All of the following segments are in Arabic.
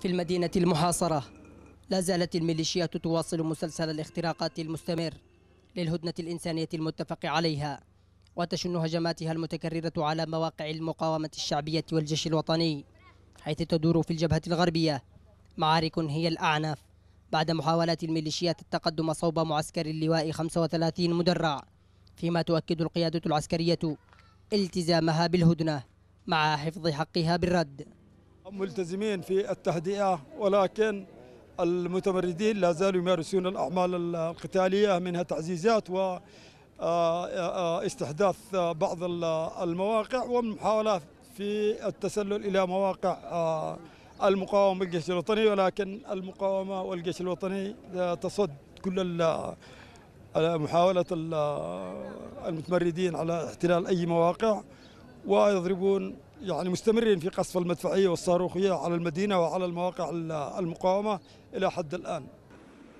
في المدينة المحاصرة لا زالت الميليشيات تواصل مسلسل الاختراقات المستمر للهدنة الإنسانية المتفق عليها وتشن هجماتها المتكررة على مواقع المقاومة الشعبية والجيش الوطني حيث تدور في الجبهة الغربية معارك هي الأعنف بعد محاولات الميليشيات التقدم صوب معسكر اللواء 35 مدرع فيما تؤكد القيادة العسكرية التزامها بالهدنة مع حفظ حقها بالرد ملتزمين في التهدئة ولكن المتمردين لا زالوا يمارسون الأعمال القتالية منها تعزيزات و استحداث بعض المواقع والمحاولات في التسلل إلى مواقع المقاومة والجيش الوطني ولكن المقاومة والجيش الوطني تصد كل محاولة المتمردين على احتلال أي مواقع ويضربون يعني مستمرين في قصف المدفعية والصاروخية على المدينة وعلى المواقع المقاومة إلى حد الآن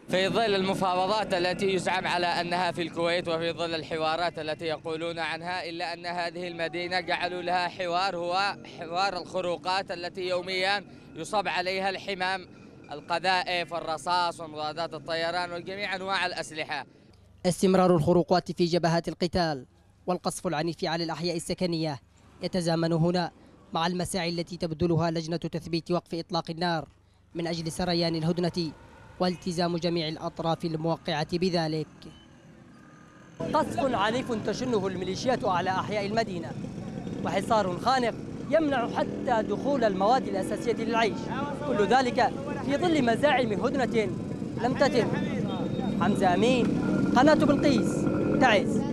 في ظل المفاوضات التي يزعم على أنها في الكويت وفي ظل الحوارات التي يقولون عنها إلا أن هذه المدينة جعلوا لها حوار هو حوار الخروقات التي يوميا يصب عليها الحمام القذائف والرصاص ومضادات الطيران وجميع أنواع الأسلحة استمرار الخروقات في جبهات القتال والقصف العنيف على الأحياء السكنية يتزامن هنا مع المساعي التي تبذلها لجنة تثبيت وقف إطلاق النار من أجل سريان الهدنة والتزام جميع الأطراف الموقعة بذلك قصف عنيف تشنه الميليشيات على أحياء المدينة وحصار خانق يمنع حتى دخول المواد الأساسية للعيش كل ذلك في ظل مزاعم هدنة لم تتم حمزة أمين قناة بلقيس تعز